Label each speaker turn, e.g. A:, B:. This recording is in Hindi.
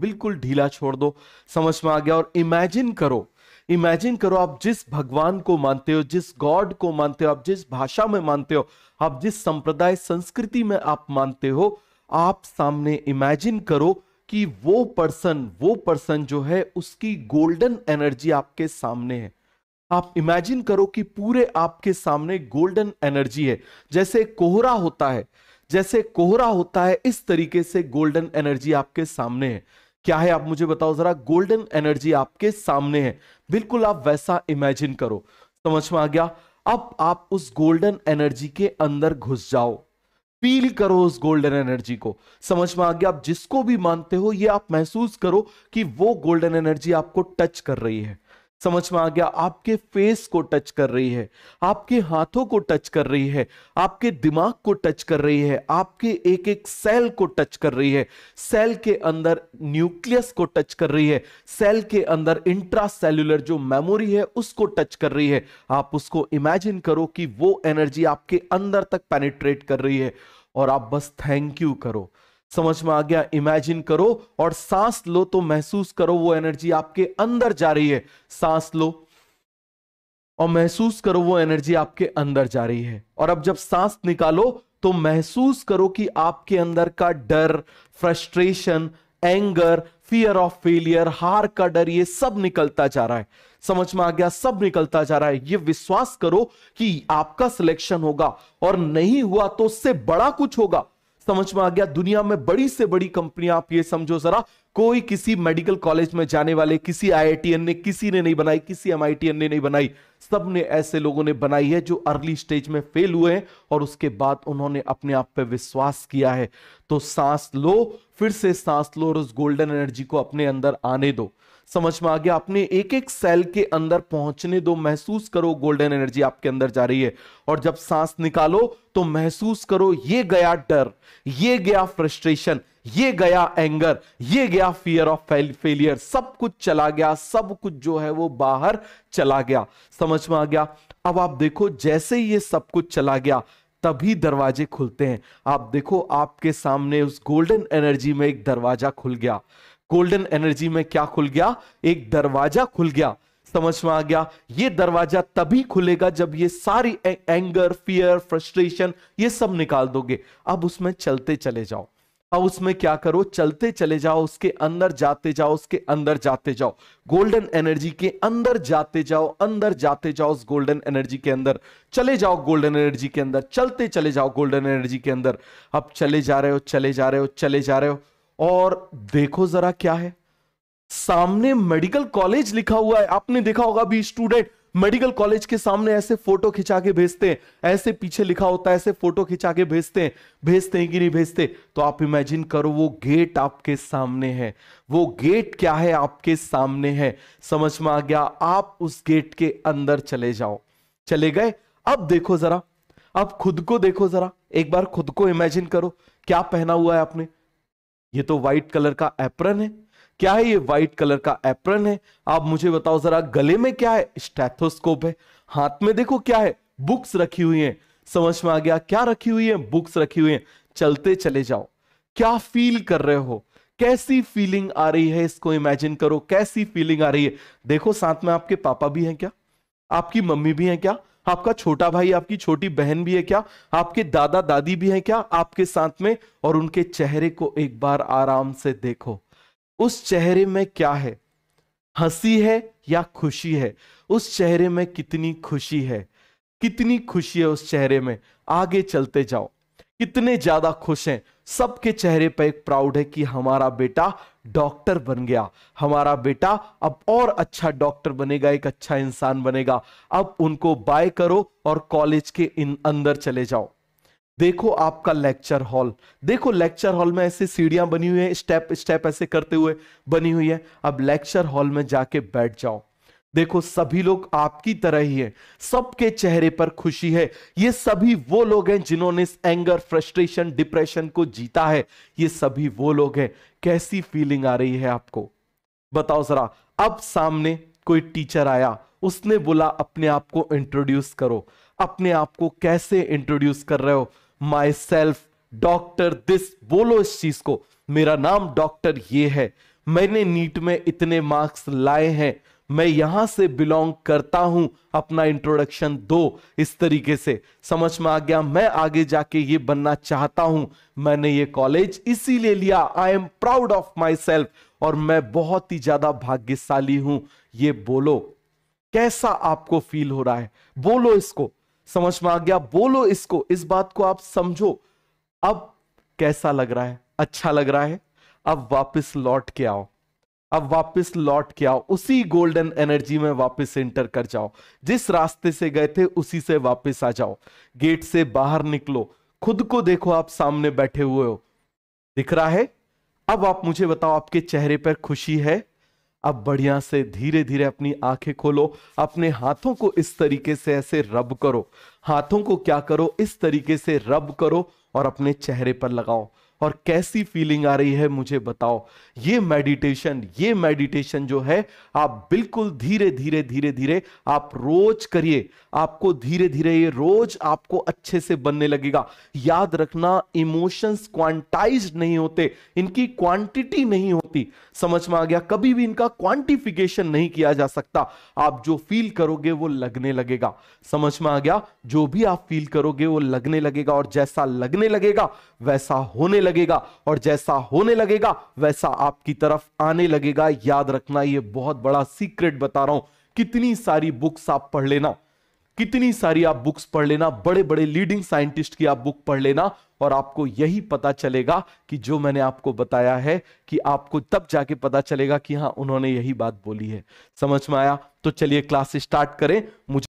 A: बिल्कुल ढीला छोड़ दो समझ में आ गया और इमेजिन करो इमेजिन करो आप जिस भगवान को मानते हो जिस गॉड को मानते हो आप जिस भाषा में मानते हो आप जिस संप्रदाय संस्कृति में आप मानते हो आप सामने इमेजिन करो कि वो पर्सन वो पर्सन जो है उसकी गोल्डन एनर्जी आपके सामने है आप इमेजिन करो कि पूरे आपके सामने गोल्डन एनर्जी है जैसे कोहरा होता है जैसे कोहरा होता है इस तरीके से गोल्डन एनर्जी आपके सामने है क्या है आप मुझे बताओ जरा गोल्डन एनर्जी आपके सामने है बिल्कुल आप वैसा इमेजिन करो समझ में आ गया अब आप उस गोल्डन एनर्जी के अंदर घुस जाओ फील करो उस गोल्डन एनर्जी को समझ में आ गया आप जिसको भी मानते हो ये आप महसूस करो कि वो गोल्डन एनर्जी आपको टच कर रही है समझ में आ गया आपके फेस को टच कर रही है आपके हाथों को टच कर रही है आपके दिमाग को टच कर रही है आपके एक एक सेल को टच कर रही है सेल के अंदर न्यूक्लियस को टच कर रही है सेल के अंदर इंट्रा सेल्युलर जो मेमोरी है उसको टच कर रही है आप उसको इमेजिन करो कि वो एनर्जी आपके अंदर तक पेनिट्रेट कर रही है और आप बस थैंक यू करो समझ में आ गया इमेजिन करो और सांस लो तो महसूस करो वो एनर्जी आपके अंदर जा रही है सांस लो और महसूस करो वो एनर्जी आपके अंदर जा रही है और अब जब सांस निकालो तो महसूस करो कि आपके अंदर का डर frustration anger fear of failure हार का डर ये सब निकलता जा रहा है समझ में आ गया सब निकलता जा रहा है ये विश्वास करो कि आपका सिलेक्शन होगा और नहीं हुआ तो उससे बड़ा कुछ होगा समझ में आ गया दुनिया में बड़ी से बड़ी कंपनियां आप ये समझो जरा कोई किसी मेडिकल कॉलेज में जाने वाले किसी आई ने किसी ने नहीं बनाई किसी एम ने नहीं बनाई सब ने ऐसे लोगों ने बनाई है जो अर्ली स्टेज में फेल हुए हैं और उसके बाद उन्होंने अपने आप पर विश्वास किया है तो सांस लो फिर से सांस लो और उस गोल्डन एनर्जी को अपने अंदर आने दो समझ में आ गया आपने एक एक सेल के अंदर पहुंचने दो महसूस करो गोल्डन एनर्जी आपके अंदर जा रही है और जब सांस निकालो तो महसूस करो ये गया डर ये गया फ्रस्ट्रेशन ये गया एंगर ये गया फियर ऑफ फेलियर सब कुछ चला गया सब कुछ जो है वो बाहर चला गया समझ में आ गया अब आप देखो जैसे ही ये सब कुछ चला गया तभी दरवाजे खुलते हैं आप देखो आपके सामने उस गोल्डन एनर्जी में एक दरवाजा खुल गया गोल्डन एनर्जी में क्या खुल गया एक दरवाजा खुल गया समझ में आ गया ये दरवाजा तभी खुलेगा जब ये सारी एंगर फियर फ्रस्ट्रेशन ये सब निकाल दोगे अब उसमें चलते चले जाओ अब उसमें क्या करो चलते चले जाओ उसके अंदर जाते जाओ उसके अंदर जाते जाओ गोल्डन एनर्जी के अंदर जाते जाओ अंदर जाते जाओ उस गोल्डन एनर्जी के अंदर चले जाओ गोल्डन एनर्जी के अंदर चलते चले जाओ गोल्डन एनर्जी के अंदर अब चले जा रहे हो चले जा रहे हो चले जा रहे हो और देखो जरा क्या है सामने मेडिकल कॉलेज लिखा हुआ है आपने देखा होगा भी स्टूडेंट मेडिकल कॉलेज के सामने ऐसे फोटो खिंचा के भेजते हैं ऐसे पीछे लिखा होता है ऐसे फोटो खिंचा के भेजते हैं भेजते हैं कि नहीं भेजते तो आप इमेजिन करो वो गेट आपके सामने है वो गेट क्या है आपके सामने है समझ में आ गया आप उस गेट के अंदर चले जाओ चले गए अब देखो जरा अब खुद को देखो जरा एक बार खुद को इमेजिन करो क्या पहना हुआ है आपने ये तो व्हाइट कलर का एप्रन है क्या है ये व्हाइट कलर का एप्रन है आप मुझे बताओ जरा गले में क्या है स्टेथोस्कोप है हाथ में देखो क्या है बुक्स रखी हुई है समझ में आ गया क्या रखी हुई है बुक्स रखी हुई है चलते चले जाओ क्या फील कर रहे हो कैसी फीलिंग आ रही है इसको इमेजिन करो कैसी फीलिंग आ रही है देखो साथ में आपके पापा भी हैं क्या आपकी मम्मी भी हैं क्या आपका छोटा भाई आपकी छोटी बहन भी है क्या आपके दादा दादी भी हैं क्या आपके साथ में और उनके चेहरे को एक बार आराम से देखो उस चेहरे में क्या है हंसी है या खुशी है उस चेहरे में कितनी खुशी है कितनी खुशी है उस चेहरे में आगे चलते जाओ कितने ज्यादा खुश हैं सबके चेहरे पर एक प्राउड है कि हमारा बेटा डॉक्टर बन गया हमारा बेटा अब और अच्छा डॉक्टर बनेगा एक अच्छा इंसान बनेगा अब उनको बाय करो और कॉलेज के इन अंदर चले जाओ देखो आपका लेक्चर हॉल देखो लेक्चर हॉल में ऐसे सीढ़ियां बनी हुई है स्टेप स्टेप ऐसे करते हुए बनी हुई है अब लेक्चर हॉल में जाके बैठ जाओ देखो सभी लोग आपकी तरह ही हैं सबके चेहरे पर खुशी है ये सभी वो लोग हैं जिन्होंने इस एंगर फ्रस्ट्रेशन डिप्रेशन को जीता है ये सभी वो लोग हैं कैसी फीलिंग आ रही है आपको बताओ जरा अब सामने कोई टीचर आया उसने बोला अपने आप को इंट्रोड्यूस करो अपने आप को कैसे इंट्रोड्यूस कर रहे हो माई सेल्फ डॉक्टर दिस बोलो इस चीज को मेरा नाम डॉक्टर ये है मैंने नीट में इतने मार्क्स लाए हैं मैं यहां से बिलोंग करता हूं अपना इंट्रोडक्शन दो इस तरीके से समझ में आ गया मैं आगे जाके ये बनना चाहता हूं मैंने ये कॉलेज इसीलिए लिया I am proud of myself और मैं बहुत ही ज्यादा भाग्यशाली हूं ये बोलो कैसा आपको फील हो रहा है बोलो इसको समझ में आ गया बोलो इसको इस बात को आप समझो अब कैसा लग रहा है अच्छा लग रहा है अब वापस लौट के आओ अब वापस लौट के आओ उसी गोल्डन एनर्जी में वापस एंटर कर जाओ जिस रास्ते से गए थे उसी से वापस आ जाओ गेट से बाहर निकलो खुद को देखो आप सामने बैठे हुए हो दिख रहा है अब आप मुझे बताओ आपके चेहरे पर खुशी है अब बढ़िया से धीरे धीरे अपनी आंखें खोलो अपने हाथों को इस तरीके से ऐसे रब करो हाथों को क्या करो इस तरीके से रब करो और अपने चेहरे पर लगाओ और कैसी फीलिंग आ रही है मुझे बताओ ये मेडिटेशन ये मेडिटेशन जो है आप बिल्कुल धीरे धीरे धीरे धीरे आप रोज करिए आपको धीरे धीरे ये रोज आपको अच्छे से बनने लगेगा याद रखना इमोशंस क्वांटाइज नहीं होते इनकी क्वांटिटी नहीं होती समझ में आ गया कभी भी इनका क्वांटिफिकेशन नहीं किया जा सकता आप जो फील करोगे वो लगने लगेगा समझ में आ गया जो भी आप फील करोगे वो लगने लगेगा और जैसा लगने लगेगा वैसा होने लगेगा और जैसा होने लगेगा वैसा आपकी तरफ आने लगेगा याद रखना यह बहुत बड़ा सीक्रेट बता रहा हूं कितनी सारी बुक्स आप पढ़ लेना कितनी सारी आप बुक्स पढ़ लेना बड़े बड़े लीडिंग साइंटिस्ट की आप बुक पढ़ लेना और आपको यही पता चलेगा कि जो मैंने आपको बताया है कि आपको तब जाके पता चलेगा कि हाँ उन्होंने यही बात बोली है समझ में आया तो चलिए क्लास स्टार्ट करें मुझे